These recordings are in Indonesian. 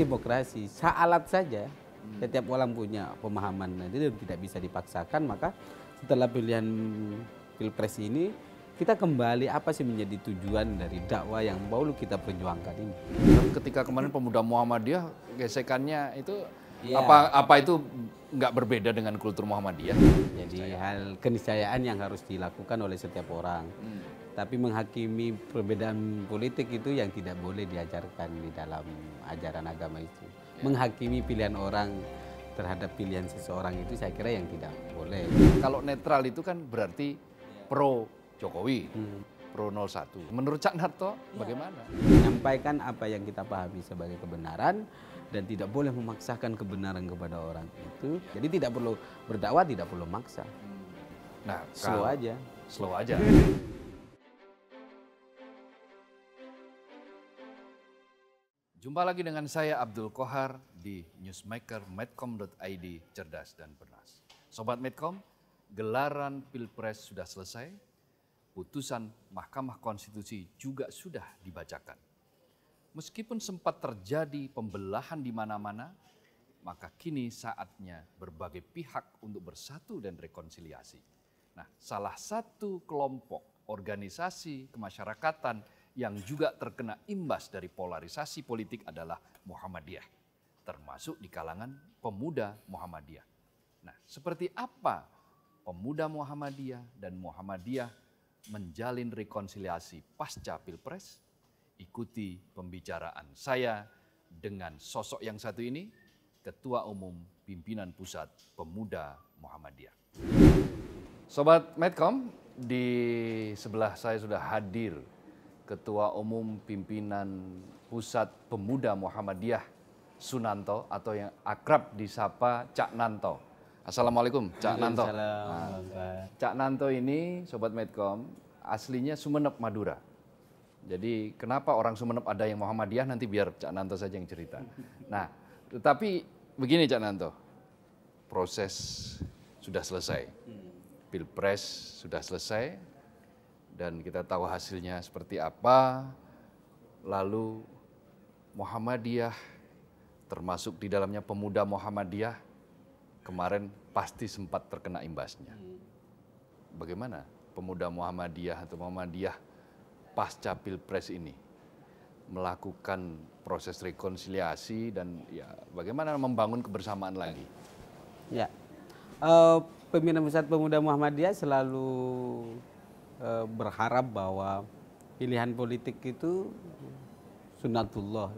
demokrasi, saalat saja. Setiap orang punya pemahaman, dan tidak bisa dipaksakan. Maka setelah pilihan pilpres ini, kita kembali apa sih menjadi tujuan dari dakwah yang baru kita perjuangkan ini. Ketika kemarin pemuda Muhammadiyah gesekannya itu ya. apa apa itu nggak berbeda dengan kultur Muhammadiyah? Jadi hal keniscayaan yang harus dilakukan oleh setiap orang. Hmm tapi menghakimi perbedaan politik itu yang tidak boleh diajarkan di dalam ajaran agama itu. Ya. Menghakimi pilihan orang terhadap pilihan seseorang itu saya kira yang tidak boleh. Kalau netral itu kan berarti ya. pro Jokowi, hmm. pro 01. Menurut Cak Narto ya. bagaimana? Menyampaikan apa yang kita pahami sebagai kebenaran dan tidak boleh memaksakan kebenaran kepada orang itu. Jadi tidak perlu berdakwah, tidak perlu maksa. Nah, slow aja. Slow aja. Jumpa lagi dengan saya Abdul Kohar di newsmaker medcom.id cerdas dan bernas. Sobat Medcom, gelaran Pilpres sudah selesai, putusan Mahkamah Konstitusi juga sudah dibacakan. Meskipun sempat terjadi pembelahan di mana-mana, maka kini saatnya berbagai pihak untuk bersatu dan rekonsiliasi. Nah, salah satu kelompok organisasi kemasyarakatan yang juga terkena imbas dari polarisasi politik adalah Muhammadiyah, termasuk di kalangan pemuda Muhammadiyah. Nah, seperti apa pemuda Muhammadiyah dan Muhammadiyah menjalin rekonsiliasi pasca Pilpres? Ikuti pembicaraan saya dengan sosok yang satu ini, Ketua Umum Pimpinan Pusat Pemuda Muhammadiyah. Sobat Medcom, di sebelah saya sudah hadir Ketua Umum Pimpinan Pusat Pemuda Muhammadiyah Sunanto atau yang akrab disapa Cak Nanto. Assalamualaikum Cak Nanto. Nah, Cak Nanto ini Sobat Medcom aslinya Sumeneb Madura. Jadi kenapa orang Sumeneb ada yang Muhammadiyah nanti biar Cak Nanto saja yang cerita. Nah tetapi begini Cak Nanto, proses sudah selesai. Hmm. Pilpres sudah selesai, dan kita tahu hasilnya seperti apa. Lalu Muhammadiyah termasuk di dalamnya pemuda Muhammadiyah kemarin pasti sempat terkena imbasnya. Bagaimana pemuda Muhammadiyah atau Muhammadiyah pasca Pilpres ini melakukan proses rekonsiliasi dan ya bagaimana membangun kebersamaan lagi? Ya. Uh, eh, Pemimpin Pusat Pemuda Muhammadiyah selalu Eh, berharap bahwa pilihan politik itu sunatullah.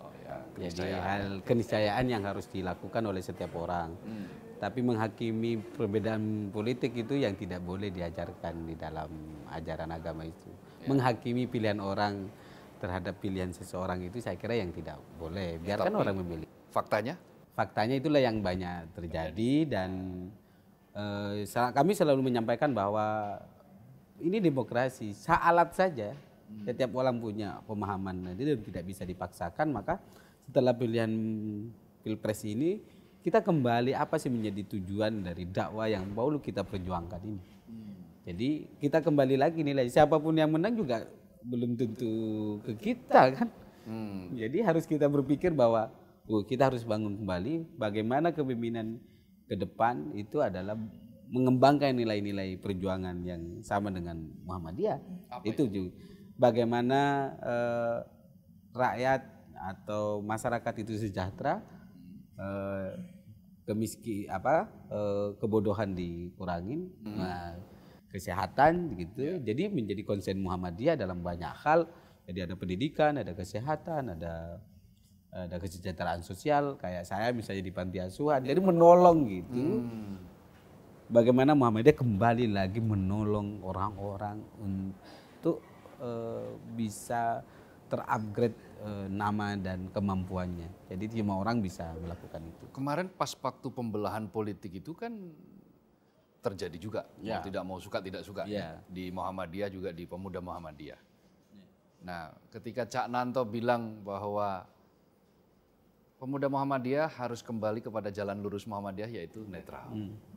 Oh, ya. Jadi hal keniscayaan yang harus dilakukan oleh setiap orang. Hmm. Tapi menghakimi perbedaan politik itu yang tidak boleh diajarkan di dalam ajaran agama itu. Ya. Menghakimi pilihan orang terhadap pilihan seseorang itu saya kira yang tidak boleh. Biarkan ya, orang memilih. Faktanya? Faktanya itulah yang banyak terjadi dan eh, kami selalu menyampaikan bahwa ini demokrasi, alat saja hmm. setiap orang punya pemahaman. Nah, jadi tidak bisa dipaksakan, maka setelah pilihan Pilpres ini kita kembali apa sih menjadi tujuan dari dakwah yang baru kita perjuangkan ini. Jadi kita kembali lagi nilai siapapun yang menang juga belum tentu ke kita kan. Hmm. Jadi harus kita berpikir bahwa oh, kita harus bangun kembali bagaimana kepemimpinan ke depan itu adalah mengembangkan nilai-nilai perjuangan yang sama dengan Muhammadiyah. Apa itu juga bagaimana eh, rakyat atau masyarakat itu sejahtera, eh, kemiski apa eh, kebodohan dikurangin, hmm. nah, kesehatan gitu. Ya. Jadi menjadi konsen Muhammadiyah dalam banyak hal. Jadi ada pendidikan, ada kesehatan, ada ada kesejahteraan sosial kayak saya misalnya di panti asuhan jadi menolong gitu hmm bagaimana Muhammadiyah kembali lagi menolong orang-orang untuk uh, bisa terupgrade uh, nama dan kemampuannya. Jadi cuma orang bisa melakukan itu. Kemarin pas waktu pembelahan politik itu kan terjadi juga. Ya. tidak mau suka tidak suka ya. ya. di Muhammadiyah juga di pemuda Muhammadiyah. Nah, ketika Cak Nanto bilang bahwa pemuda Muhammadiyah harus kembali kepada jalan lurus Muhammadiyah yaitu netral. Hmm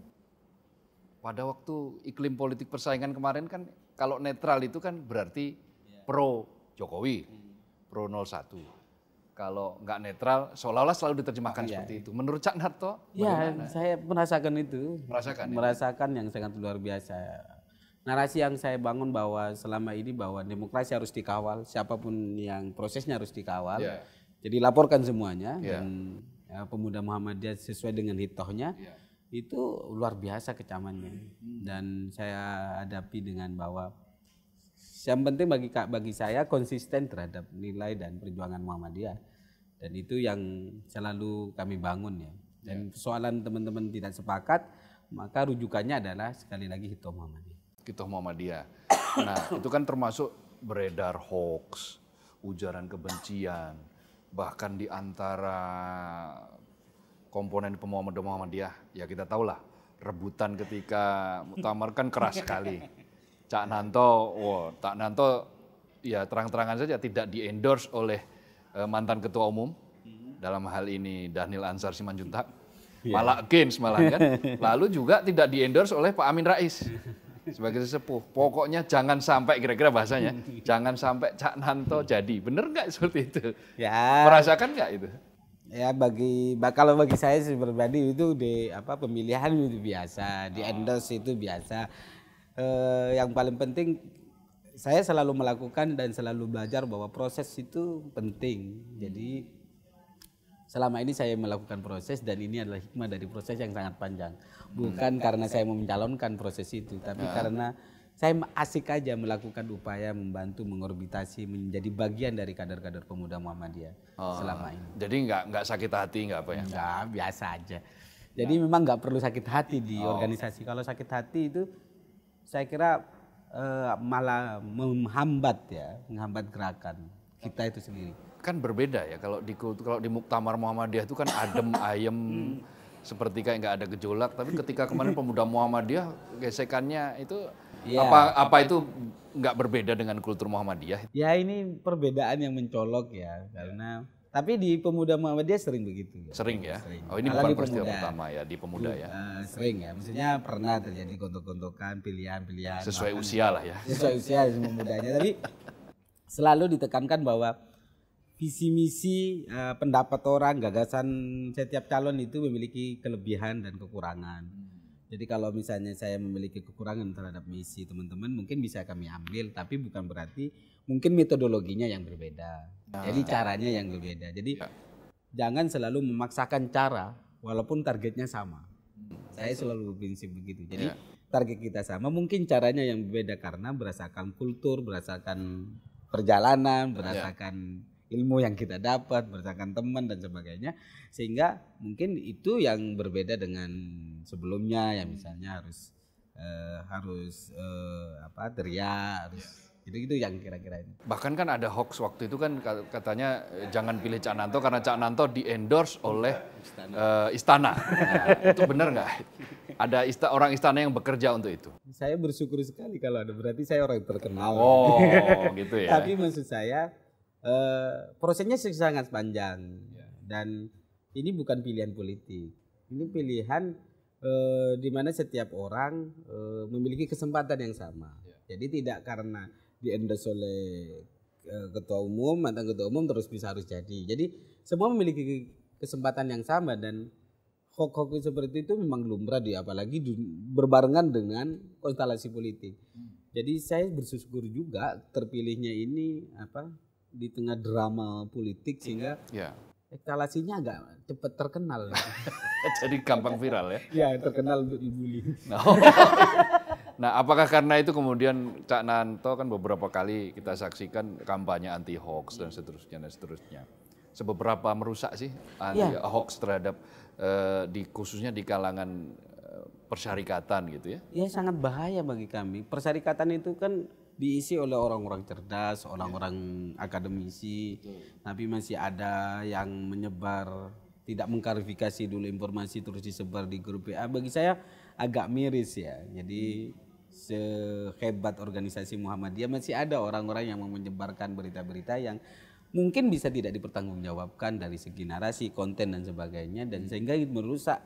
pada waktu iklim politik persaingan kemarin kan kalau netral itu kan berarti iya. pro Jokowi, pro 01 kalau nggak netral seolah-olah selalu diterjemahkan oh, seperti itu. Menurut Cak Narto? Ya, saya merasakan itu. Merasakan. Ya? Merasakan ya? yang sangat luar biasa. Narasi yang saya bangun bahwa selama ini bahwa demokrasi harus dikawal, siapapun yang prosesnya harus dikawal. Yeah. Jadi laporkan semuanya yeah. dan ya, pemuda Muhammadiyah sesuai dengan hitohnya. Yeah itu luar biasa kecamannya hmm. dan saya hadapi dengan bahwa yang penting bagi bagi saya konsisten terhadap nilai dan perjuangan Muhammadiyah dan itu yang selalu kami bangun ya dan ya. persoalan teman-teman tidak sepakat maka rujukannya adalah sekali lagi Hitoh Muhammadiyah. Hitoh Muhammadiyah. Nah, itu kan termasuk beredar hoax, ujaran kebencian, bahkan di antara komponen pemuda Muhammadiyah, ya kita tahulah rebutan ketika muktamar kan keras sekali. Cak Nanto, wow, Cak Nanto ya terang-terangan saja tidak di endorse oleh eh, mantan ketua umum dalam hal ini Daniel Ansar Simanjuntak, iya. malah against malah kan. Lalu juga tidak di endorse oleh Pak Amin Rais sebagai sesepuh. Pokoknya jangan sampai kira-kira bahasanya, jangan sampai Cak Nanto jadi. Bener nggak seperti itu? Ya. Merasakan nggak itu? ya bagi kalau bagi saya sih pribadi itu di apa pemilihan itu biasa di ah. endorse itu biasa e, yang paling penting saya selalu melakukan dan selalu belajar bahwa proses itu penting jadi selama ini saya melakukan proses dan ini adalah hikmah dari proses yang sangat panjang bukan hmm. karena saya mau mencalonkan proses itu tapi hmm. karena saya asik aja melakukan upaya membantu mengorbitasi menjadi bagian dari kader-kader pemuda Muhammadiyah oh, selama ini. Jadi nggak nggak sakit hati nggak apa ya? Nggak biasa aja. Jadi nah. memang nggak perlu sakit hati di oh. organisasi. Kalau sakit hati itu saya kira eh, malah menghambat ya, menghambat gerakan kita itu sendiri. Kan berbeda ya kalau di kalau di Muktamar Muhammadiyah itu kan adem ayem. seperti kayak nggak ada gejolak, tapi ketika kemarin pemuda Muhammadiyah gesekannya itu Yeah. Apa apa itu nggak berbeda dengan kultur Muhammadiyah? Ya ini perbedaan yang mencolok ya karena tapi di pemuda Muhammadiyah sering begitu. Ya? Sering ya. Sering. Oh ini Malah bukan peristiwa pertama ya di pemuda iya, ya. Eh, sering ya. Maksudnya pernah terjadi gontok-gontokan, pilihan-pilihan. Sesuai bahkan, usia lah ya. Sesuai usia pemudanya. Tapi selalu ditekankan bahwa visi misi eh, pendapat orang, gagasan setiap calon itu memiliki kelebihan dan kekurangan. Jadi kalau misalnya saya memiliki kekurangan terhadap misi teman-teman mungkin bisa kami ambil tapi bukan berarti mungkin metodologinya yang berbeda. Nah, Jadi ya. caranya yang berbeda. Jadi ya. jangan selalu memaksakan cara walaupun targetnya sama. Hmm. Saya selalu berprinsip begitu. Jadi ya. target kita sama mungkin caranya yang berbeda karena berdasarkan kultur, berdasarkan perjalanan, ya. berdasarkan ya ilmu yang kita dapat berdasarkan teman dan sebagainya sehingga mungkin itu yang berbeda dengan sebelumnya yang misalnya harus eh, harus eh, apa teriak harus gitu-gitu yang kira-kira ini. Bahkan kan ada hoax waktu itu kan katanya eh, jangan pilih Cak Nanto karena Cak Nanto di endorse oleh istana. Uh, istana. Nah, itu benar nggak? Ada ista orang istana yang bekerja untuk itu. Saya bersyukur sekali kalau ada berarti saya orang terkenal. Oh, gitu ya. Tapi maksud saya uh, prosesnya sangat panjang ya. dan ini bukan pilihan politik. Ini pilihan eh, di mana setiap orang eh, memiliki kesempatan yang sama. Ya. Jadi tidak karena di endorse oleh ketua umum mantan ketua umum terus bisa harus jadi. Jadi semua memiliki kesempatan yang sama dan hoax-hoax seperti itu memang lumrah di apalagi di, berbarengan dengan konstelasi politik. Hmm. Jadi saya bersyukur juga terpilihnya ini apa di tengah drama politik iya. sehingga yeah. eskalasinya agak cepat terkenal. Ya. Jadi gampang viral ya? Iya terkenal untuk dibully. Nah, oh. nah, apakah karena itu kemudian Cak Nanto kan beberapa kali kita saksikan kampanye anti hoax dan seterusnya dan seterusnya. Seberapa merusak sih anti iya. hoax terhadap eh, di khususnya di kalangan eh, persyarikatan gitu ya? Ya sangat bahaya bagi kami. Persyarikatan itu kan diisi oleh orang-orang cerdas, iya. orang-orang yeah. akademisi, Betul. tapi masih ada yang menyebar tidak mengklarifikasi dulu informasi terus disebar di grup WA. Bagi saya agak miris ya. Jadi sehebat organisasi Muhammadiyah masih ada orang-orang yang menyebarkan berita-berita yang mungkin bisa tidak dipertanggungjawabkan dari segi narasi, konten dan sebagainya dan hmm. sehingga merusak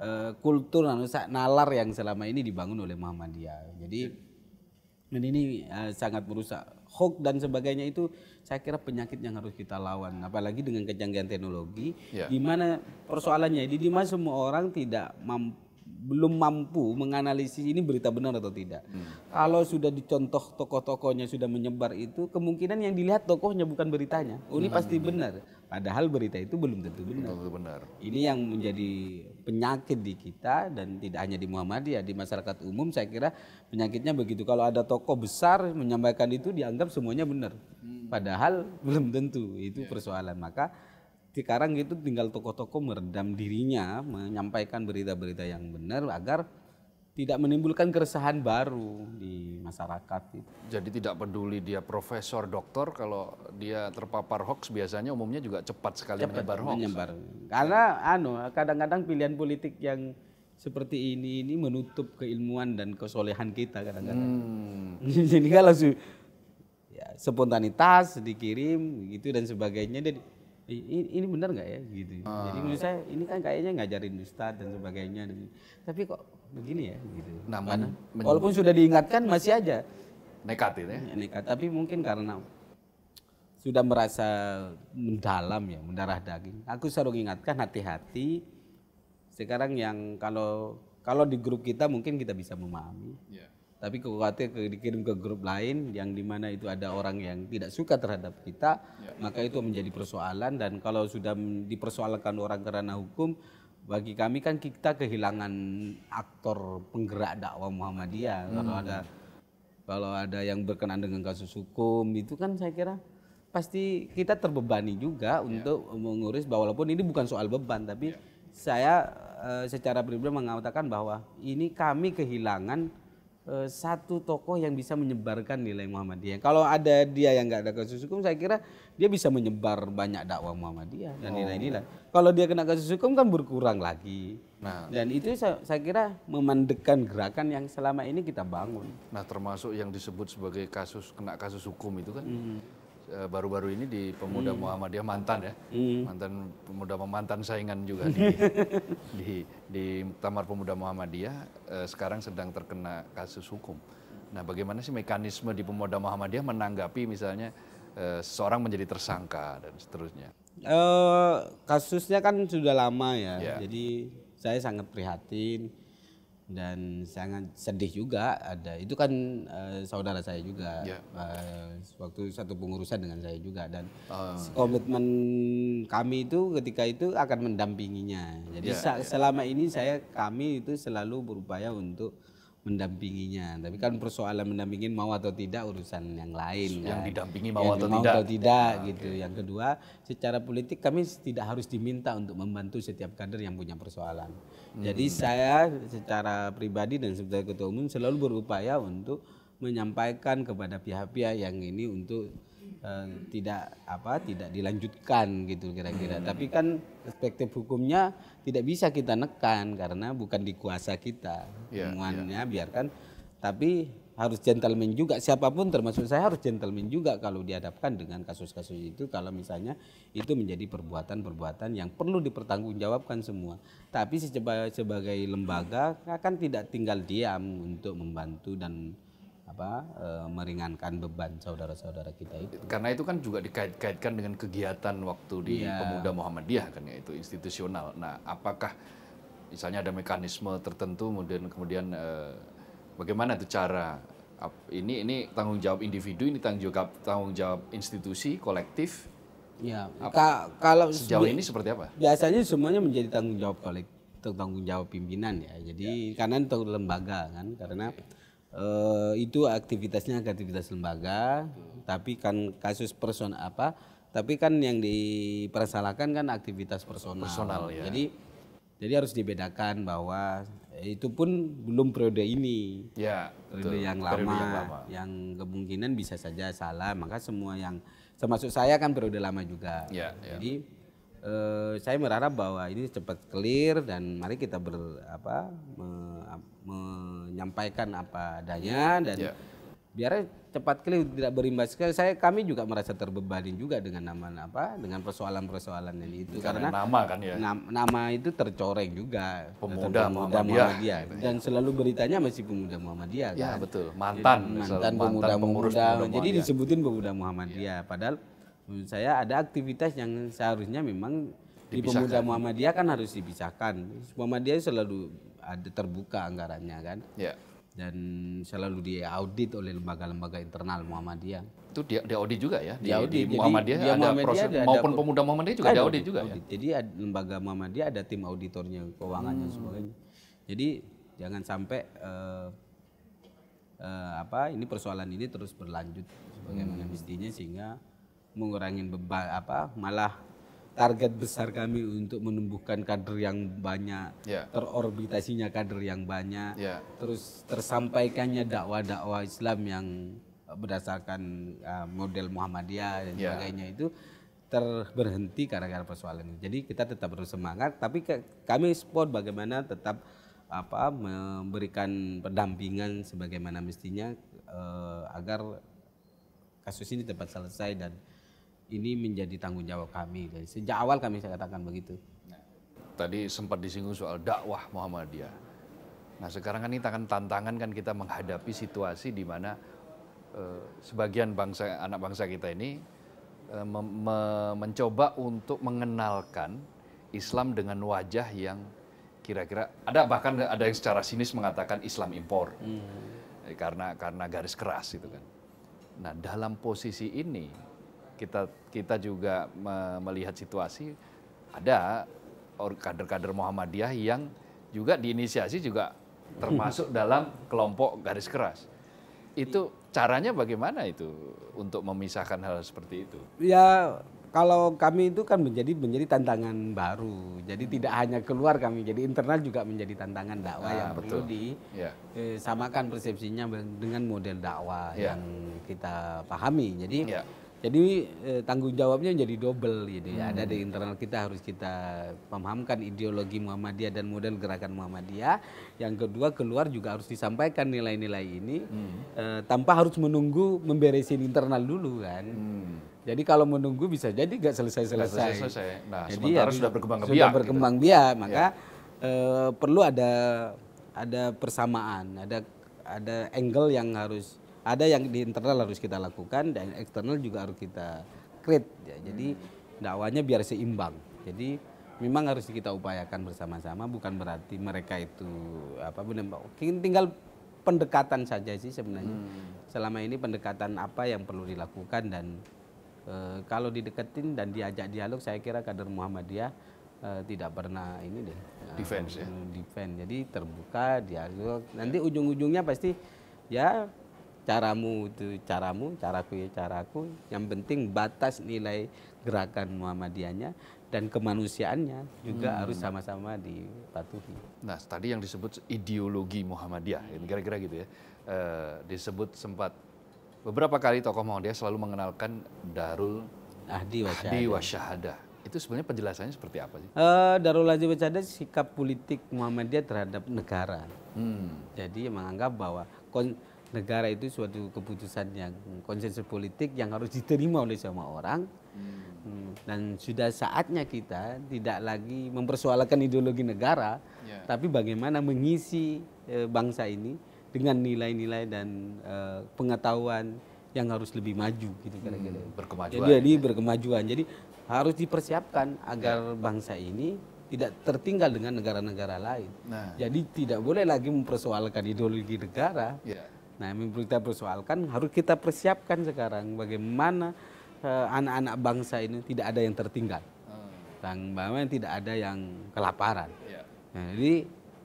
uh, kultur, anu, merusak nalar yang selama ini dibangun oleh Muhammadiyah. Jadi iya. Dan ini uh, sangat merusak. Hoax dan sebagainya itu saya kira penyakit yang harus kita lawan. Apalagi dengan kejanggalan teknologi, yeah. di mana persoalannya di mana semua orang tidak mampu belum mampu menganalisis ini berita benar atau tidak. Hmm. Kalau sudah dicontoh tokoh-tokohnya sudah menyebar itu, kemungkinan yang dilihat tokohnya bukan beritanya. Oh, ini hmm. pasti benar. Padahal berita itu belum tentu benar. tentu benar. Ini yang menjadi penyakit di kita dan tidak hanya di Muhammadiyah, di masyarakat umum saya kira penyakitnya begitu. Kalau ada tokoh besar menyampaikan itu dianggap semuanya benar. Hmm. Padahal belum tentu. Itu iya. persoalan. Maka sekarang itu tinggal tokoh-tokoh meredam dirinya, menyampaikan berita-berita yang benar agar tidak menimbulkan keresahan baru di masyarakat. Gitu. Jadi tidak peduli dia profesor, dokter, kalau dia terpapar hoax biasanya umumnya juga cepat sekali cepat menyebar hoax. Menyebar. Karena anu kadang-kadang pilihan politik yang seperti ini ini menutup keilmuan dan kesolehan kita kadang-kadang. Hmm. Jadi kalau su ya, spontanitas dikirim gitu dan sebagainya jadi ini, benar nggak ya gitu. Ah. Jadi menurut saya ini kan kayaknya ngajarin ustadz dan sebagainya. tapi kok begini ya gitu. Nah, kan men- walaupun sudah diingatkan masih aja nekat ya. Iya, nekat, tapi mungkin karena sudah merasa mendalam ya, mendarah daging. Aku selalu ingatkan hati-hati. Sekarang yang kalau kalau di grup kita mungkin kita bisa memahami. Yeah. Tapi ke, dikirim ke grup lain yang dimana itu ada orang yang tidak suka terhadap kita, ya, maka itu menjadi persoalan dan kalau sudah dipersoalkan orang karena hukum, bagi kami kan kita kehilangan aktor penggerak dakwah Muhammadiyah iya. hmm. kalau ada kalau ada yang berkenaan dengan kasus hukum itu kan saya kira pasti kita terbebani juga yeah. untuk mengurus walaupun ini bukan soal beban tapi yeah. saya uh, secara pribadi mengatakan bahwa ini kami kehilangan Eh, satu tokoh yang bisa menyebarkan nilai Muhammadiyah. Kalau ada dia yang nggak ada kasus hukum, saya kira dia bisa menyebar banyak dakwah Muhammadiyah dan oh. nilai-nilai. Oh. Kalau dia kena kasus hukum kan berkurang lagi. Nah, dan itu saya, kira memandekan gerakan yang selama ini kita bangun. Nah, termasuk yang disebut sebagai kasus kena kasus hukum itu kan. Mm -hmm Eh, baru-baru ini di pemuda hmm. Muhammadiyah mantan ya. Hmm. Mantan pemuda mantan saingan juga di, di di Tamar Pemuda Muhammadiyah eh, sekarang sedang terkena kasus hukum. Nah, bagaimana sih mekanisme di pemuda Muhammadiyah menanggapi misalnya eh, seorang menjadi tersangka dan seterusnya? Eh, kasusnya kan sudah lama ya. Yeah. Jadi saya sangat prihatin dan sangat sedih juga ada itu kan uh, saudara saya juga yeah. Ya. uh, waktu satu pengurusan dengan saya juga dan uh, komitmen yeah. kami itu ketika itu akan mendampinginya jadi yeah, yeah. selama ini saya kami itu selalu berupaya untuk mendampinginya. Tapi kan persoalan mendampingin mau atau tidak urusan yang lain. Yang kan? didampingi mau, yang atau, mau tidak. atau tidak ya, gitu. Okay. Yang kedua, secara politik kami tidak harus diminta untuk membantu setiap kader yang punya persoalan. Hmm. Jadi saya secara pribadi dan sebagai ketua umum selalu berupaya untuk menyampaikan kepada pihak-pihak yang ini untuk Eh, tidak apa tidak dilanjutkan gitu kira-kira. Hmm. Tapi kan perspektif hukumnya tidak bisa kita nekan karena bukan di kuasa kita. Yeah, ya. Semuanya yeah. biarkan tapi harus gentleman juga siapapun termasuk saya harus gentleman juga kalau dihadapkan dengan kasus-kasus itu kalau misalnya itu menjadi perbuatan-perbuatan yang perlu dipertanggungjawabkan semua tapi sebagai sebagai lembaga akan tidak tinggal diam untuk membantu dan apa e, meringankan beban saudara-saudara kita itu. Karena itu kan juga dikait-kaitkan dengan kegiatan waktu di yeah. pemuda Muhammadiyah kan ya itu institusional. Nah, apakah misalnya ada mekanisme tertentu kemudian kemudian e, bagaimana itu cara ini ini tanggung jawab individu, ini tanggung jawab tanggung jawab institusi kolektif. Ya, apa, kalau sejauh ini seperti apa? Biasanya semuanya menjadi tanggung jawab kolektif tanggung jawab pimpinan ya. Jadi ya. karena untuk lembaga kan karena okay iya uh, itu aktivitasnya aktivitas lembaga Betul. tapi kan kasus person apa tapi kan yang dipersalahkan kan aktivitas personal, personal ya. jadi jadi harus dibedakan bahwa itu pun belum periode ini ya periode, yang, lama, yang lama yang kemungkinan bisa saja salah maka semua yang termasuk saya kan periode lama juga ya, ya. jadi eh, saya berharap bahwa ini cepat clear dan mari kita ber apa me, menyampaikan apa adanya ya. dan yeah. biar cepat clear tidak berimbas saya kami juga merasa terbebani juga dengan nama apa dengan persoalan-persoalan yang itu karena, karena nama kan ya nama, nama itu tercoreng juga pemuda, pemuda Muhammadiyah, Muhammadiyah. Iya. dan selalu beritanya masih pemuda Muhammadiyah ya, kan? betul mantan jadi, mantan pemuda mantan pemuda, pemuda jadi disebutin pemuda iya. Muhammadiyah ya. padahal menurut saya ada aktivitas yang seharusnya memang di pemuda Muhammadiyah kan harus dipisahkan. Muhammadiyah selalu ada terbuka anggarannya kan. Ya. Dan selalu diaudit oleh lembaga-lembaga internal Muhammadiyah. Itu dia diaudit juga ya di, diaudit. di Muhammadiyah Jadi, ada Muhammadiyah proses ada, maupun ada, pemuda Muhammadiyah juga ada, diaudit juga ya? audit. ya. Jadi lembaga Muhammadiyah ada tim auditornya keuangannya hmm. sebagainya. Jadi jangan sampai uh, uh, apa ini persoalan ini terus berlanjut sebagaimana hmm. mestinya sehingga mengurangi beban apa malah target besar kami untuk menumbuhkan kader yang banyak, yeah. terorbitasinya kader yang banyak, yeah. terus tersampaikannya dakwah-dakwah Islam yang berdasarkan eh, model Muhammadiyah dan yeah. sebagainya itu terberhenti karena persoalan ini. Jadi kita tetap bersemangat, tapi kami support bagaimana tetap apa memberikan pendampingan sebagaimana mestinya eh, agar kasus ini dapat selesai dan ini menjadi tanggung jawab kami. Sejak awal kami saya katakan begitu. Tadi sempat disinggung soal dakwah Muhammadiyah. Nah sekarang kan ini tangan tantangan kan kita menghadapi situasi di mana eh, sebagian bangsa anak bangsa kita ini eh, me me mencoba untuk mengenalkan Islam dengan wajah yang kira-kira ada bahkan ada yang secara sinis mengatakan Islam impor hmm. karena karena garis keras itu kan. Nah dalam posisi ini kita kita juga melihat situasi ada kader-kader Muhammadiyah yang juga diinisiasi juga termasuk dalam kelompok garis keras. Itu caranya bagaimana itu untuk memisahkan hal seperti itu? Ya kalau kami itu kan menjadi menjadi tantangan baru. Jadi hmm. tidak hanya keluar kami, jadi internal juga menjadi tantangan dakwah ah, yang betul. perlu di yeah. Ya. persepsinya dengan model dakwah yeah. yang kita pahami. Jadi yeah jadi eh, tanggung jawabnya jadi double gitu ya. Hmm. Ada di internal kita harus kita pahamkan ideologi Muhammadiyah dan model gerakan Muhammadiyah. Yang kedua keluar juga harus disampaikan nilai-nilai ini hmm. eh, tanpa harus menunggu memberesin internal dulu kan. Hmm. Jadi kalau menunggu bisa jadi nggak selesai-selesai. Nah, jadi sementara ya, sudah berkembang biak. Sudah gitu. berkembang gitu. biak, maka ya. eh, perlu ada ada persamaan, ada ada angle yang harus ada yang di internal harus kita lakukan dan eksternal juga harus kita create ya. Jadi dakwanya biar seimbang. Jadi memang harus kita upayakan bersama-sama bukan berarti mereka itu apa benar tinggal pendekatan saja sih sebenarnya. Hmm. Selama ini pendekatan apa yang perlu dilakukan dan e, kalau dideketin dan diajak dialog saya kira kader Muhammadiyah e, tidak pernah ini deh. Eh, defense um, ya. Defense. Jadi terbuka dialog. Nanti ya. ujung-ujungnya pasti ya caramu itu caramu, caraku ya caraku. Yang penting batas nilai gerakan Muhammadiyahnya dan kemanusiaannya juga hmm. harus sama-sama dipatuhi. Nah, tadi yang disebut ideologi Muhammadiyah, ya, kira-kira gitu ya, e, disebut sempat beberapa kali tokoh Muhammadiyah selalu mengenalkan Darul Ahdi Wasyahada. Ahdi Wasyahada. Itu sebenarnya penjelasannya seperti apa sih? Eh, Darul Ahdi Wasyahada sikap politik Muhammadiyah terhadap negara. Hmm. Jadi menganggap bahwa negara itu suatu keputusan yang konsensus politik yang harus diterima oleh semua orang hmm. hmm dan sudah saatnya kita tidak lagi mempersoalkan ideologi negara yeah. tapi bagaimana mengisi e, bangsa ini dengan nilai-nilai dan e, pengetahuan yang harus lebih maju gitu hmm, kira-kira berkemajuan jadi, jadi ya. berkemajuan jadi harus dipersiapkan ya. agar yeah. bangsa ini tidak tertinggal dengan negara-negara lain. Nah. Jadi tidak boleh lagi mempersoalkan ideologi negara. Yeah. Nah, yang kita persoalkan harus kita persiapkan sekarang bagaimana eh, anak-anak uh, bangsa ini tidak ada yang tertinggal. Dan hmm. Bahwa tidak ada yang kelaparan. Iya. Nah, jadi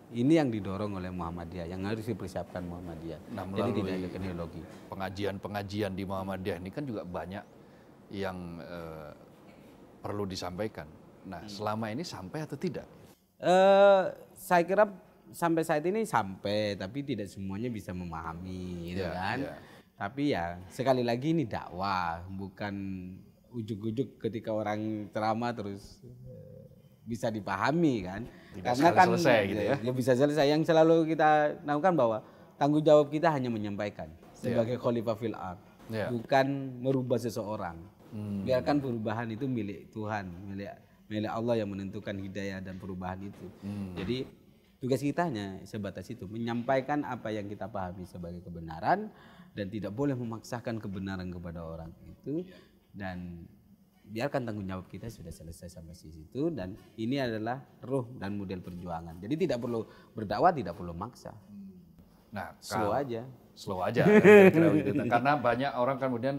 ini yang didorong oleh Muhammadiyah, yang harus dipersiapkan Muhammadiyah. Nah, Jadi tidak ada teknologi. Pengajian-pengajian di Muhammadiyah ini kan juga banyak yang uh, perlu disampaikan. Nah, hmm. selama ini sampai atau tidak? Uh, saya kira sampai saat ini sampai tapi tidak semuanya bisa memahami gitu yeah, kan. Yeah. Tapi ya sekali lagi ini dakwah bukan ujuk-ujuk ketika orang ceramah terus eh, bisa dipahami kan. Tidak Karena kan selesai gitu ya. ya. bisa selesai yang selalu kita lakukan bahwa tanggung jawab kita hanya menyampaikan iya. sebagai yeah. khalifah fil art Yeah. Bukan merubah seseorang. Hmm. Biarkan perubahan itu milik Tuhan, milik milik Allah yang menentukan hidayah dan perubahan itu. Hmm. Jadi Tugas kita hanya sebatas itu, menyampaikan apa yang kita pahami sebagai kebenaran dan tidak boleh memaksakan kebenaran kepada orang itu iya. dan biarkan tanggung jawab kita sudah selesai sampai situ dan ini adalah ruh dan model perjuangan. Jadi tidak perlu berdakwah, tidak perlu maksa. Hmm. Nah, slow aja. Slow aja. Kan, nah, karena banyak orang kemudian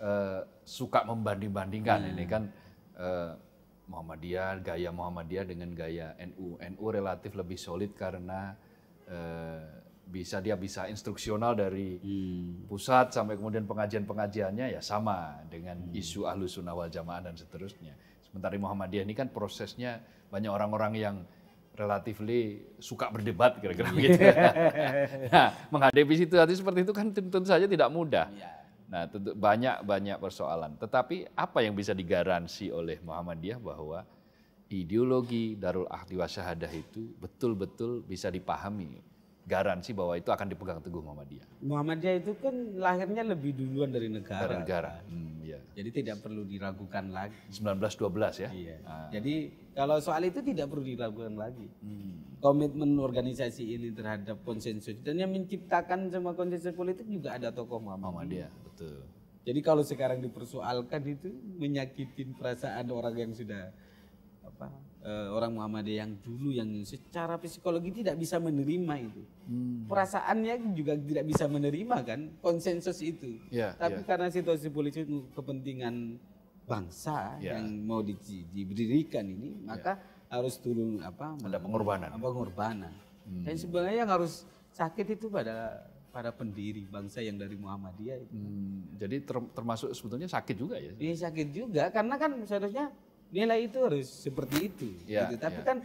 uh, suka membanding-bandingkan hmm. ini kan uh, Muhammadiyah, gaya Muhammadiyah dengan gaya NU. NU relatif lebih solid karena eh, bisa dia bisa instruksional dari hmm. pusat sampai kemudian pengajian-pengajiannya ya sama dengan hmm. isu ahlu sunnah wal jamaah dan seterusnya. Sementara Muhammadiyah ini kan prosesnya banyak orang-orang yang relatifly suka berdebat kira-kira iya. begitu. Ya. nah, menghadapi situasi seperti itu kan tentu saja tidak mudah. Yeah. Nah, tentu banyak-banyak persoalan. Tetapi apa yang bisa digaransi oleh Muhammadiyah bahwa ideologi Darul Ahdi wa Syahadah itu betul-betul bisa dipahami garansi bahwa itu akan dipegang teguh Muhammadiyah. Muhammadiyah itu kan lahirnya lebih duluan dari negara. Dari negara. Hmm, iya. Jadi tidak perlu diragukan lagi. 1912 ya. Iya. Ah. Jadi kalau soal itu tidak perlu diragukan lagi. Hmm. Komitmen organisasi ini terhadap konsensus dan yang menciptakan semua konsensus politik juga ada tokoh Muhammadiyah. Muhammadiyah, betul. Jadi kalau sekarang dipersoalkan itu menyakitin perasaan orang yang sudah apa uh, orang Muhammadiyah yang dulu yang secara psikologi tidak bisa menerima itu. Hmm. Perasaannya juga tidak bisa menerima kan konsensus itu. Yeah, Tapi yeah. karena situasi politik kepentingan bangsa yeah. yang mau di, diberikan ini, ya. maka yeah. harus turun apa? Ada pengorbanan. Pengorbanan. Hmm. Dan sebenarnya yang harus sakit itu pada para pendiri bangsa yang dari Muhammadiyah Hmm, jadi termasuk sebetulnya sakit juga ya? Iya sakit juga karena kan seharusnya nilai itu harus seperti itu. Ya, gitu. Tapi ya. kan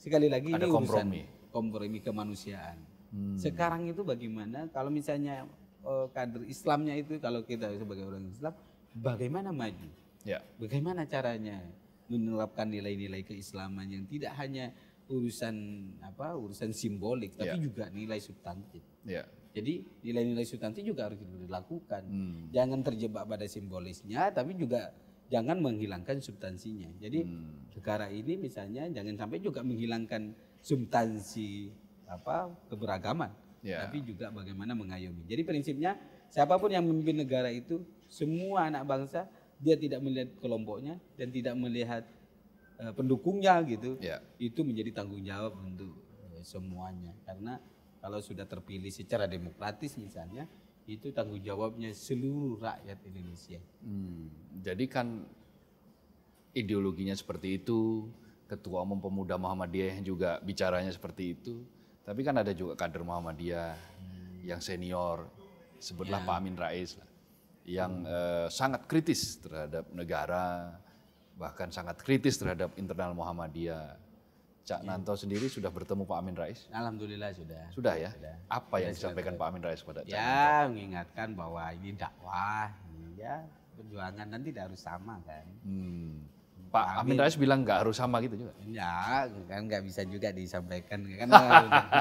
sekali lagi Ada ini kompromi. urusan kompromi kemanusiaan. Hmm. Sekarang itu bagaimana kalau misalnya uh, kader Islamnya itu kalau kita sebagai orang Islam bagaimana maju? Ya. Bagaimana caranya menerapkan nilai-nilai keislaman yang tidak hanya urusan apa urusan simbolik tapi ya. juga nilai substantif. Ya. Jadi nilai-nilai substansi juga harus dilakukan. Hmm. Jangan terjebak pada simbolisnya, tapi juga jangan menghilangkan substansinya. Jadi hmm. negara ini misalnya jangan sampai juga menghilangkan substansi apa keberagaman, yeah. tapi juga bagaimana mengayomi. Jadi prinsipnya siapapun yang memimpin negara itu semua anak bangsa dia tidak melihat kelompoknya dan tidak melihat uh, pendukungnya gitu. Yeah. Itu menjadi tanggung jawab untuk uh, semuanya karena kalau sudah terpilih secara demokratis misalnya itu tanggung jawabnya seluruh rakyat Indonesia. Hmm, jadi kan ideologinya seperti itu, ketua umum pemuda Muhammadiyah juga bicaranya seperti itu, tapi kan ada juga kader Muhammadiyah hmm. yang senior, sebutlah ya. Pak Amin Rais yang hmm. eh, sangat kritis terhadap negara, bahkan sangat kritis terhadap internal Muhammadiyah. Cak ya. Nanto sendiri sudah bertemu Pak Amin Rais? Alhamdulillah sudah. Sudah ya? Sudah. Apa yang sudah disampaikan sudah. Pak Amin Rais kepada Cak ya, Nanto? Ya, mengingatkan bahwa ini dakwah, ya perjuangan dan tidak harus sama kan. Hmm. Pak, Pak Amin, Amin Rais bilang nggak harus sama gitu juga. Ya, kan nggak bisa juga disampaikan kan.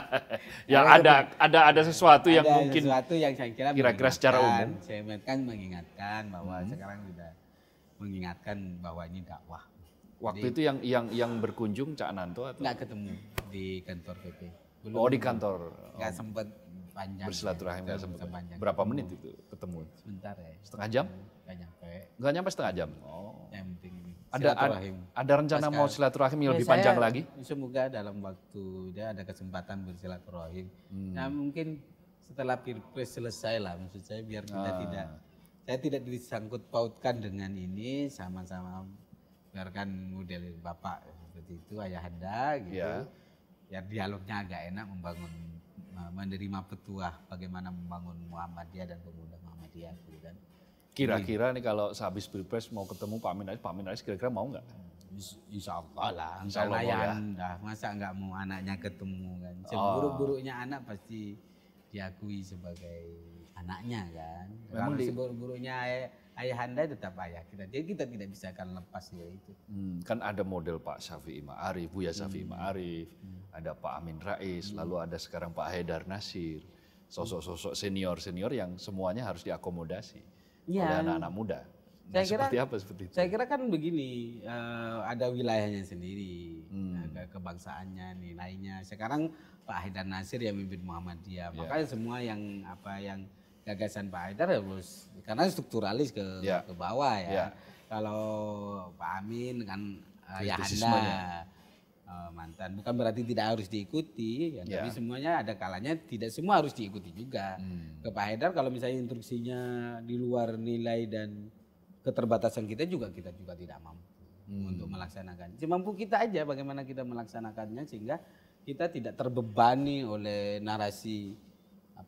ya ada ada ada sesuatu ada yang mungkin sesuatu yang saya kira kira-kira secara umum. Saya kan mengingatkan bahwa hmm. sekarang sudah mengingatkan bahwa ini dakwah Waktu di, itu yang yang yang berkunjung Cak Nanto atau? Enggak ketemu di kantor PP. Belum oh di kantor. Gak oh. sempat panjang. Bersilaturahim enggak sempat. Berapa menit itu ketemu? Sebentar ya. Setengah jam? Gak nyampe. Gak nyampe setengah jam. Oh. Yang penting ada, ada ada rencana Pasca. mau kan. silaturahim ya, lebih panjang lagi? Semoga dalam waktu dia ada kesempatan bersilaturahim. Hmm. Nah mungkin setelah pilpres selesai lah maksud saya biar kita ah. tidak saya tidak disangkut pautkan dengan ini sama-sama biarkan model bapak seperti itu ayah anda gitu ya, ya dialognya agak enak membangun menerima petuah bagaimana membangun Muhammadiyah dan pemuda Muhammadiyah gitu kan kira-kira nih kalau sehabis pilpres mau ketemu Pak Amin Rais Pak Amin Rais kira-kira mau nggak hmm, Insya Allah lah Insya Allah ya. Dah. masa nggak mau anaknya ketemu kan seburuk-buruknya anak pasti diakui sebagai anaknya kan. Memang seburuk-buruknya eh, ayahanda tetap ayah kita. Jadi kita tidak bisa akan lepas dari itu. Hmm, kan ada model Pak Syafi'i Ma'arif, Buya Syafi'i hmm. Ma'arif, hmm. ada Pak Amin Rais, hmm. lalu ada sekarang Pak Haidar Nasir. Sosok-sosok senior-senior yang semuanya harus diakomodasi ya. oleh iya. anak-anak muda. Nah, saya kira, apa Saya kira kan begini, uh, ada wilayahnya sendiri, hmm. ada kebangsaannya, nilainya. Sekarang Pak Haidar Nasir yang memimpin Muhammadiyah, yeah. makanya semua yang apa yang gagasan Pak Haidar ya harus karena strukturalis ke ya. ke bawah ya. ya. Kalau Pak Amin kan eh, ya Anda eh, mantan bukan berarti tidak harus diikuti ya, ya. tapi semuanya ada kalanya tidak semua harus diikuti juga. Hmm. Ke Pak Haidar kalau misalnya instruksinya di luar nilai dan keterbatasan kita juga kita juga tidak mampu hmm. untuk melaksanakan. Semampu kita aja bagaimana kita melaksanakannya sehingga kita tidak terbebani oleh narasi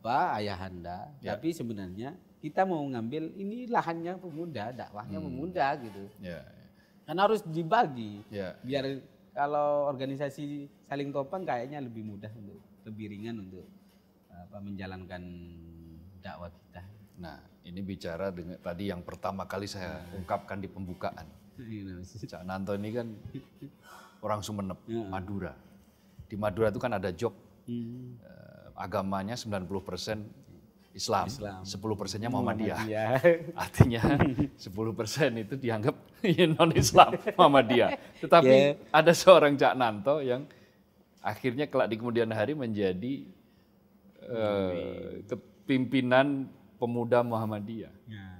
bapak, ayahanda, Ya. tapi sebenarnya kita mau ngambil ini lahannya pemuda, dakwahnya hmm. pemuda gitu. Ya, ya. Karena harus dibagi. Ya, Biar kalau organisasi saling topang kayaknya lebih mudah untuk lebih ringan untuk apa menjalankan dakwah kita. Nah, ini bicara dengan tadi yang pertama kali saya hmm. ungkapkan di pembukaan. Cak Nanto ini kan orang Sumeneb, hmm. Madura. Di Madura itu kan ada jog hmm. Eh, agamanya 90 persen Islam, Islam. 10 persennya Muhammadiyah. Muhammadiyah. Artinya 10 persen itu dianggap ya non-Islam Muhammadiyah. Tetapi yeah. ada seorang Cak Nanto yang akhirnya kelak di kemudian hari menjadi uh, eh, pimpinan pemuda Muhammadiyah. Yeah.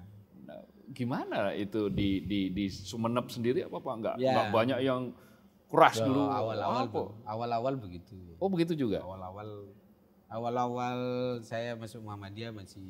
Ya. gimana itu di, di, di Sumeneb sendiri apa apa enggak? Yeah. enggak banyak yang keras dulu awal-awal awal-awal begitu. Oh begitu juga. Awal-awal awal-awal saya masuk Muhammadiyah masih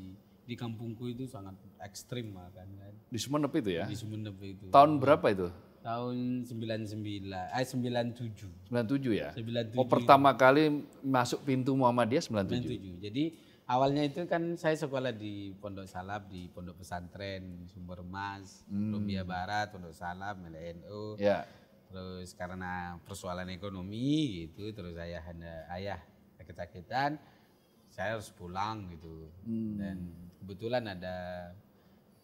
di kampungku itu sangat ekstrim lah kan. Di Sumeneb itu ya? Di Sumeneb itu. Tahun berapa itu? Tahun 99, eh 97. 97 ya? 97. Oh pertama kali masuk pintu Muhammadiyah 97? 97. Jadi awalnya itu kan saya sekolah di Pondok Salab, di Pondok Pesantren, Sumber Mas, hmm. Lumbia Barat, Pondok Salab, MLNO. Ya. Terus karena persoalan ekonomi gitu, terus ayah ayah sakit-sakitan saya harus pulang gitu hmm. dan kebetulan ada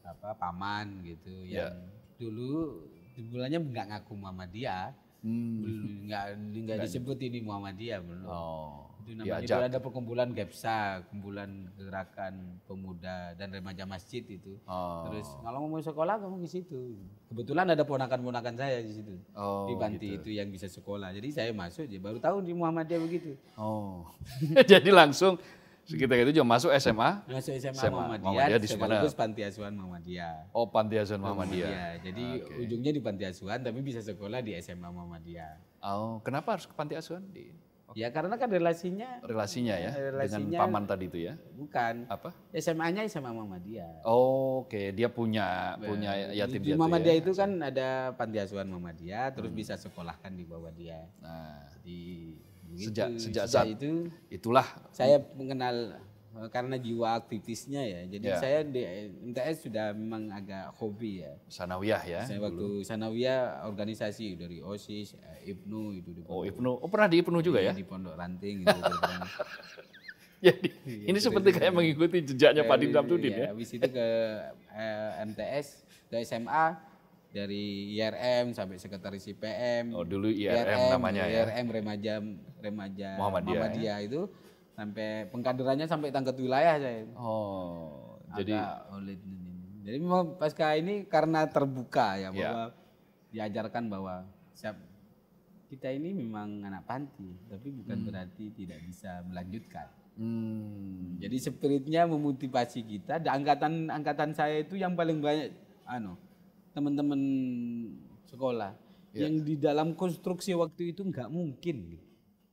apa paman gitu yeah. yang dulu bulannya nggak ngaku Muhammadiyah hmm. nggak nggak disebut ini Muhammadiyah belum oh. Itu namanya diajak. itu ada perkumpulan GEPSA, kumpulan gerakan pemuda dan remaja masjid itu. Oh. Terus kalau mau sekolah kamu ke situ. Kebetulan ada ponakan-ponakan saya di situ. Oh, di Banti gitu. itu yang bisa sekolah. Jadi saya masuk dia baru tahu di Muhammadiyah begitu. Oh. Jadi langsung sekitar itu juga masuk SMA. Masuk SMA, SMA Muhammadiyah, Muhammadiyah di mana? Panti Asuhan Muhammadiyah. Oh, Panti Asuhan Muhammadiyah. Muhammadiyah. Jadi ah, okay. ujungnya di Panti Asuhan tapi bisa sekolah di SMA Muhammadiyah. Oh, kenapa harus ke Panti Asuhan di Oh. Ya karena kan relasinya relasinya ya relasinya, dengan paman tadi itu ya. Bukan. Apa? SMA-nya SMA Muhammadiyah. Oh, oke, okay. dia punya nah, punya punya yatim piatu. Muhammadiyah ya. itu ya? kan ada panti asuhan Muhammadiyah terus hmm. bisa sekolahkan di bawah dia. Nah, di sejak, sejak sejak saat itu itulah saya mengenal Eh, karena jiwa aktivisnya ya. Jadi yeah. saya di MTS sudah memang agak hobi ya. Sanawiyah ya. Saya waktu dulu. Sanawiyah organisasi dari OSIS, Ibnu itu di oh, Pondok. Oh, Ibnu. Oh, pernah di Ibnu juga iya, ya? Di Pondok Ranting gitu. Jadi iya, ya, ini seperti kayak mengikuti jejaknya Pak Dinda Abdudin ya. ya. Habis itu ke eh, MTS, ke SMA dari IRM sampai sekretaris IPM. Oh, dulu IRM, IRM namanya IRM, ya. IRM remaja remaja Muhammadiyah, Muhammadiyah ya? itu sampai pengkaderannya sampai tangkat wilayah saya. Oh, Agak jadi oleh jadi memang pasca ini karena terbuka ya iya. bahwa yeah. diajarkan bahwa siap kita ini memang anak panti, tapi bukan hmm. berarti tidak bisa melanjutkan. Hmm. Jadi spiritnya memotivasi kita. Dan angkatan angkatan saya itu yang paling banyak anu teman-teman sekolah yeah. yang di dalam konstruksi waktu itu nggak mungkin. Gitu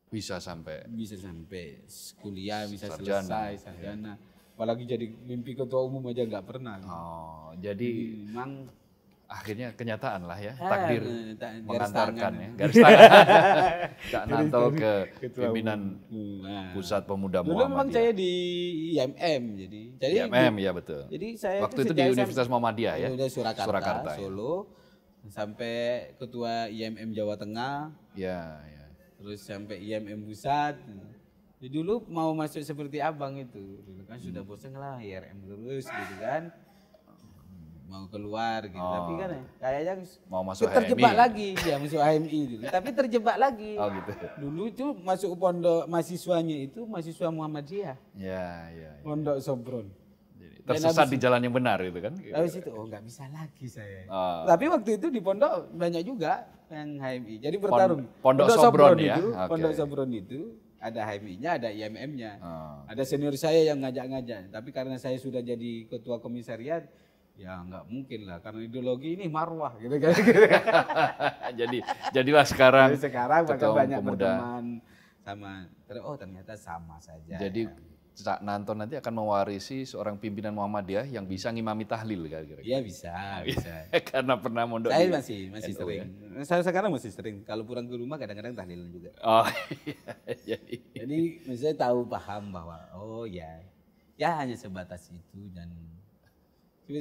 bisa sampai bisa sampai kuliah bisa sarjana, selesai ya. sarjana. Ya. Apalagi jadi mimpi ketua umum aja nggak pernah. Oh, jadi memang akhirnya kenyataan lah ya, ah, takdir ah, mengantarkan ya, garis tangan. Cak Nanto ke ketua pimpinan umum. Nah. Pusat Pemuda Dulu Muhammadiyah. memang saya di IMM jadi. Jadi IMM di, ya betul. Jadi saya waktu itu di Universitas Muhammadiyah ya. Surakarta, Surakarta ya. Solo ya. sampai ketua IMM Jawa Tengah. Ya, ya terus sampai IMM pusat dulu mau masuk seperti abang itu dulu kan sudah hmm. bosan lah IRM terus gitu kan mau keluar gitu oh. tapi kan kayaknya mau masuk terjebak HMI. lagi ya masuk HMI dulu tapi terjebak lagi oh, gitu. dulu itu masuk pondok mahasiswanya itu mahasiswa Muhammadiyah ya, ya, ya. pondok Sobron tersesat di jalan yang benar gitu kan. Habis itu oh nggak bisa lagi saya. Uh. Tapi waktu itu di pondok banyak juga yang HMI. Jadi bertarung. Pondok, pondok Sobron, Sobron ya. Itu, ah, okay. Pondok Sobron itu ada HMI-nya, ada IMM-nya. Uh. Ah. Ada senior saya yang ngajak-ngajak, tapi karena saya sudah jadi ketua komisariat ya nggak mungkin lah karena ideologi ini marwah gitu kan jadi jadilah sekarang jadi sekarang banyak pemuda. berteman sama oh ternyata sama saja jadi Cak Nanto nanti akan mewarisi seorang pimpinan Muhammadiyah yang bisa ngimami tahlil kira-kira. Iya bisa, bisa. Ya, karena pernah mondok. Saya masih masih sering. Ya? Saya sekarang masih sering. Kalau pulang ke rumah kadang-kadang tahlil juga. Oh iya. iya, iya. Jadi misalnya tahu paham bahwa oh ya ya hanya sebatas itu dan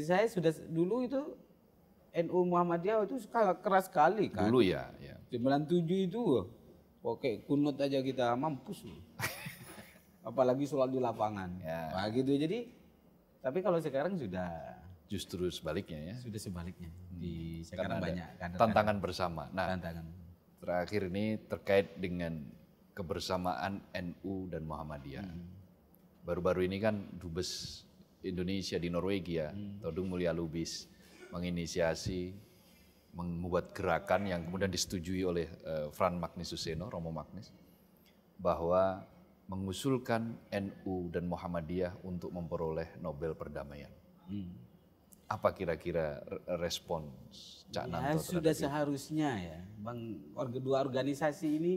saya sudah dulu itu NU Muhammadiyah itu keras sekali kan. Dulu ya. ya. 97 itu Oke, kunut aja kita mampus. apalagi sholat di lapangan. Ya. Nah, gitu. Jadi tapi kalau sekarang sudah justru sebaliknya ya. Sudah sebaliknya. Hmm. Di sekarang Karena banyak kader tantangan bersama. Nah, tantangan. Terakhir ini terkait dengan kebersamaan NU dan Muhammadiyah. baru hmm. Baru-baru ini kan dubes Indonesia di Norwegia, hmm. Todung Mulia Lubis menginisiasi membuat gerakan yang kemudian disetujui oleh uh, Fran Magnus Suseno, Romo Magnus, bahwa mengusulkan NU dan Muhammadiyah untuk memperoleh Nobel Perdamaian. Hmm. Apa kira-kira respons Cak ya, Nanto? Sudah seharusnya ya, Bang. Dua organisasi ini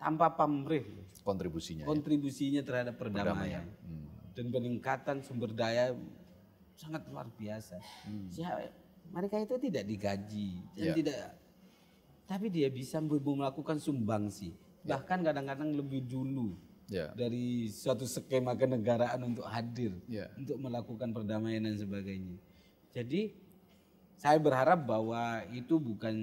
tanpa pamrih kontribusinya ya? kontribusinya ya? terhadap perdamaian, perdamaian. Hmm. dan peningkatan sumber daya sangat luar biasa. Hmm. Ya, mereka itu tidak digaji dan ya. tidak, tapi dia bisa melakukan sumbangsi Ya. bahkan kadang-kadang lebih dulu yeah. dari suatu skema kenegaraan untuk hadir, yeah. untuk melakukan perdamaian dan sebagainya. Jadi saya berharap bahwa itu bukan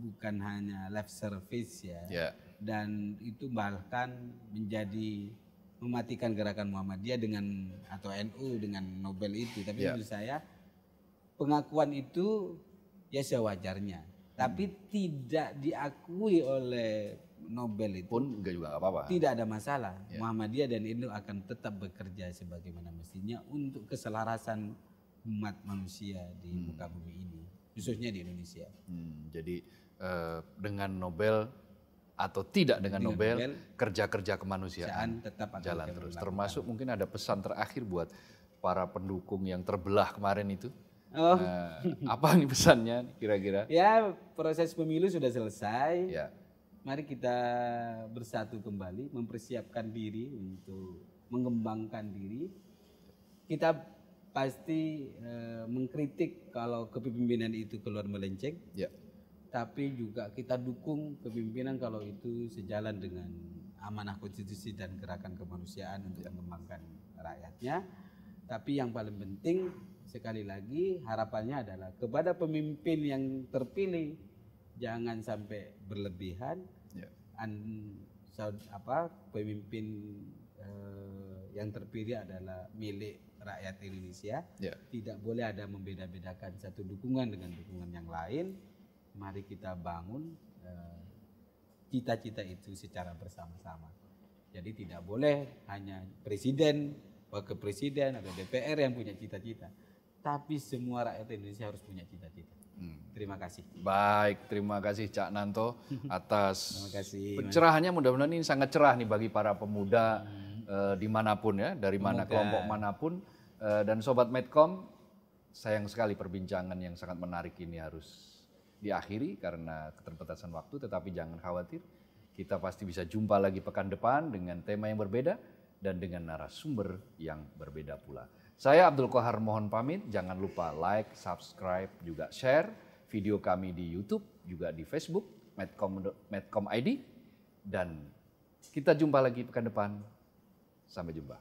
bukan hanya live service ya, yeah. dan itu bahkan menjadi mematikan gerakan Muhammadiyah dengan atau NU dengan Nobel itu. Tapi yeah. menurut saya pengakuan itu ya sewajarnya, tapi hmm. tidak diakui oleh Nobel itu pun enggak juga enggak apa-apa. Tidak ada masalah. Ya. Muhammadiyah dan Indo akan tetap bekerja sebagaimana mestinya untuk keselarasan umat manusia di hmm. muka bumi ini, khususnya di Indonesia. Hmm, jadi eh, dengan Nobel atau tidak dengan, dengan Nobel, kerja-kerja kemanusiaan tetap akan jalan terus. Termasuk mungkin ada pesan terakhir buat para pendukung yang terbelah kemarin itu. Oh. Nah, apa nih pesannya kira-kira? Ya proses pemilu sudah selesai. Ya. Mari kita bersatu kembali, mempersiapkan diri untuk mengembangkan diri. Kita pasti e, mengkritik kalau kepemimpinan itu keluar melenceng. Ya. Tapi juga kita dukung kepemimpinan kalau itu sejalan dengan amanah konstitusi dan gerakan kemanusiaan untuk ya. mengembangkan rakyatnya. Tapi yang paling penting sekali lagi harapannya adalah kepada pemimpin yang terpilih jangan sampai berlebihan. Yeah. And, apa pemimpin uh, yang terpilih adalah milik rakyat Indonesia. Yeah. Tidak boleh ada membeda-bedakan satu dukungan dengan dukungan yang lain. Mari kita bangun eh, cita-cita uh, itu secara bersama-sama. Jadi tidak boleh hanya presiden, wakil presiden atau DPR yang punya cita-cita. Tapi semua rakyat Indonesia harus punya cita-cita. Hmm. Terima kasih. Baik, terima kasih Cak Nanto atas kasih, pencerahannya. Mudah-mudahan ini sangat cerah nih bagi para pemuda hmm. uh, dimanapun ya, dari mana kelompok manapun. Uh, dan Sobat Medcom, sayang sekali perbincangan yang sangat menarik ini harus diakhiri karena keterbatasan waktu. Tetapi jangan khawatir, kita pasti bisa jumpa lagi pekan depan dengan tema yang berbeda dan dengan narasumber yang berbeda pula. Saya Abdul Kohar mohon pamit, jangan lupa like, subscribe, juga share video kami di YouTube, juga di Facebook, Medcom, Medcom ID. Dan kita jumpa lagi pekan depan. Sampai jumpa.